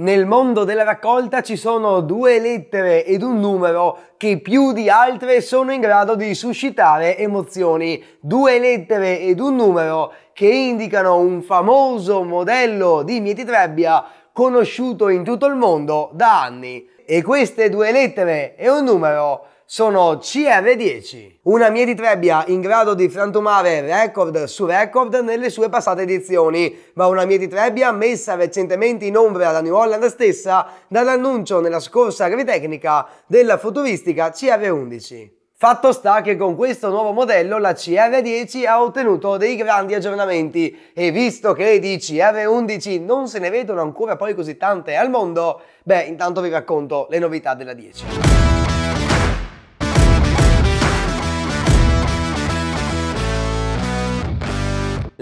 Nel mondo della raccolta ci sono due lettere ed un numero che più di altre sono in grado di suscitare emozioni. Due lettere ed un numero che indicano un famoso modello di mietitrebbia conosciuto in tutto il mondo da anni. E queste due lettere e un numero sono CR10, una mia di trebbia in grado di frantumare record su record nelle sue passate edizioni, ma una mia di trebbia messa recentemente in ombra alla New Holland stessa dall'annuncio nella scorsa agritecnica della futuristica CR11. Fatto sta che con questo nuovo modello la CR10 ha ottenuto dei grandi aggiornamenti e visto che di CR11 non se ne vedono ancora poi così tante al mondo, beh intanto vi racconto le novità della 10.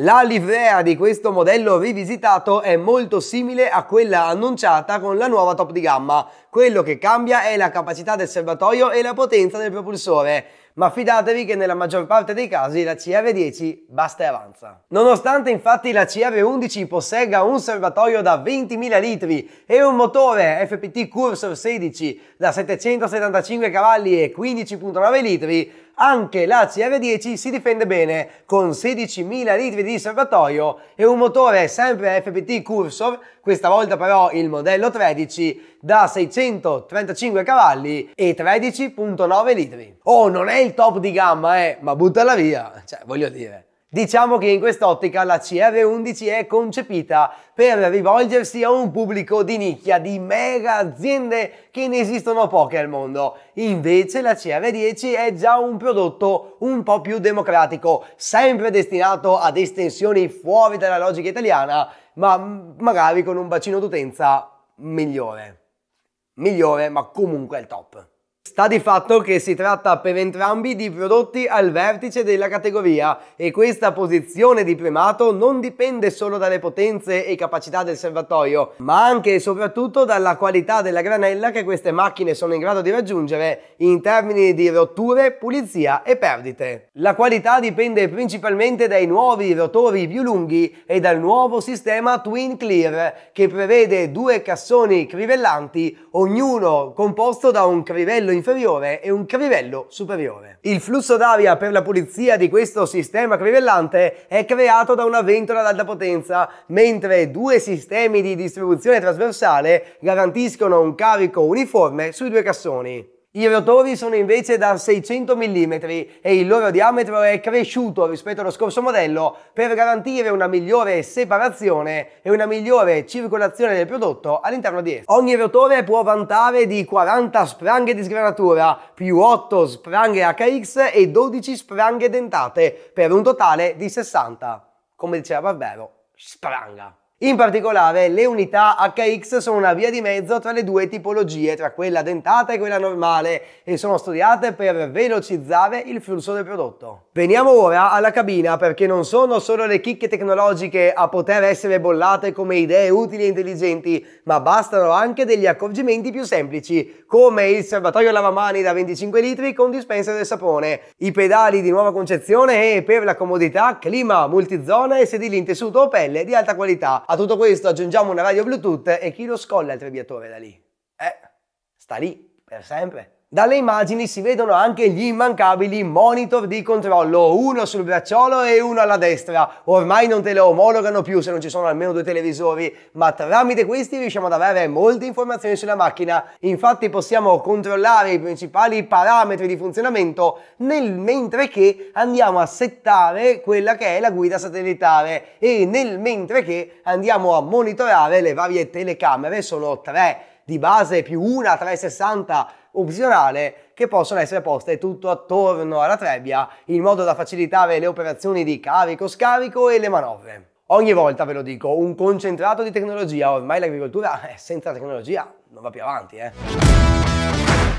La livrea di questo modello rivisitato è molto simile a quella annunciata con la nuova top di gamma. Quello che cambia è la capacità del serbatoio e la potenza del propulsore ma fidatevi che nella maggior parte dei casi la CR10 basta e avanza. Nonostante infatti la CR11 possegga un serbatoio da 20.000 litri e un motore FPT Cursor 16 da 775 cavalli e 15.9 litri, anche la CR10 si difende bene con 16.000 litri di serbatoio e un motore sempre FPT Cursor, questa volta però il modello 13, da 635 cavalli e 13.9 litri. Oh, non è il top di gamma, eh, ma buttala via, cioè voglio dire. Diciamo che in quest'ottica la CR11 è concepita per rivolgersi a un pubblico di nicchia di mega aziende che ne esistono poche al mondo. Invece la CR10 è già un prodotto un po' più democratico, sempre destinato ad estensioni fuori dalla logica italiana, ma magari con un bacino d'utenza migliore. Migliore, ma comunque al top. Sta di fatto che si tratta per entrambi di prodotti al vertice della categoria e questa posizione di primato non dipende solo dalle potenze e capacità del serbatoio, ma anche e soprattutto dalla qualità della granella che queste macchine sono in grado di raggiungere in termini di rotture, pulizia e perdite. La qualità dipende principalmente dai nuovi rotori più lunghi e dal nuovo sistema Twin Clear che prevede due cassoni crivellanti, ognuno composto da un crivello inferiore e un crivello superiore. Il flusso d'aria per la pulizia di questo sistema crivellante è creato da una ventola ad alta potenza, mentre due sistemi di distribuzione trasversale garantiscono un carico uniforme sui due cassoni. I rotori sono invece da 600 mm e il loro diametro è cresciuto rispetto allo scorso modello per garantire una migliore separazione e una migliore circolazione del prodotto all'interno di esso. Ogni rotore può vantare di 40 spranghe di sgranatura più 8 spranghe HX e 12 spranghe dentate per un totale di 60. Come diceva Barbero, spranga! In particolare, le unità HX sono una via di mezzo tra le due tipologie, tra quella dentata e quella normale, e sono studiate per velocizzare il flusso del prodotto. Veniamo ora alla cabina, perché non sono solo le chicche tecnologiche a poter essere bollate come idee utili e intelligenti, ma bastano anche degli accorgimenti più semplici, come il serbatoio lavamani da 25 litri con dispenser del sapone, i pedali di nuova concezione e, per la comodità, clima, multizona e sedili in tessuto o pelle di alta qualità a tutto questo aggiungiamo una radio Bluetooth e chi lo scolla il trebbiatore da lì? Eh, sta lì per sempre. Dalle immagini si vedono anche gli immancabili monitor di controllo, uno sul bracciolo e uno alla destra. Ormai non te lo omologano più se non ci sono almeno due televisori, ma tramite questi riusciamo ad avere molte informazioni sulla macchina. Infatti possiamo controllare i principali parametri di funzionamento nel mentre che andiamo a settare quella che è la guida satellitare e nel mentre che andiamo a monitorare le varie telecamere, sono tre di base più una 360 opzionale che possono essere poste tutto attorno alla trebbia in modo da facilitare le operazioni di carico-scarico e le manovre. Ogni volta ve lo dico, un concentrato di tecnologia, ormai l'agricoltura eh, senza tecnologia non va più avanti. Eh.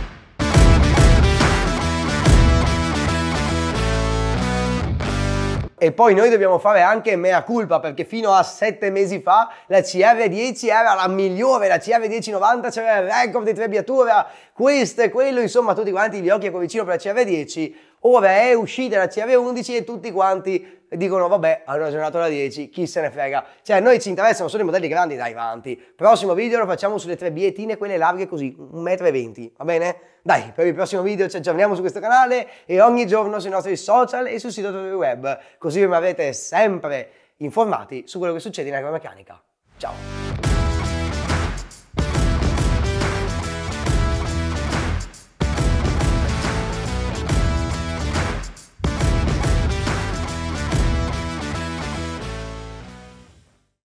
E poi noi dobbiamo fare anche mea culpa perché fino a sette mesi fa la CR10 era la migliore, la CR1090 c'era il record di trebbiatura, questo e quello, insomma tutti quanti gli occhi a ecco vicino per la CR10. Ora oh, è uscita la CR11 e tutti quanti dicono vabbè hanno aggiornato la 10 chi se ne frega cioè noi ci interessano solo i modelli grandi dai avanti prossimo video lo facciamo sulle tre bietine quelle larghe così 1,20 m va bene? dai per il prossimo video ci aggiorniamo su questo canale e ogni giorno sui nostri social e sul sito web così rimarrete sempre informati su quello che succede in aeromecanica ciao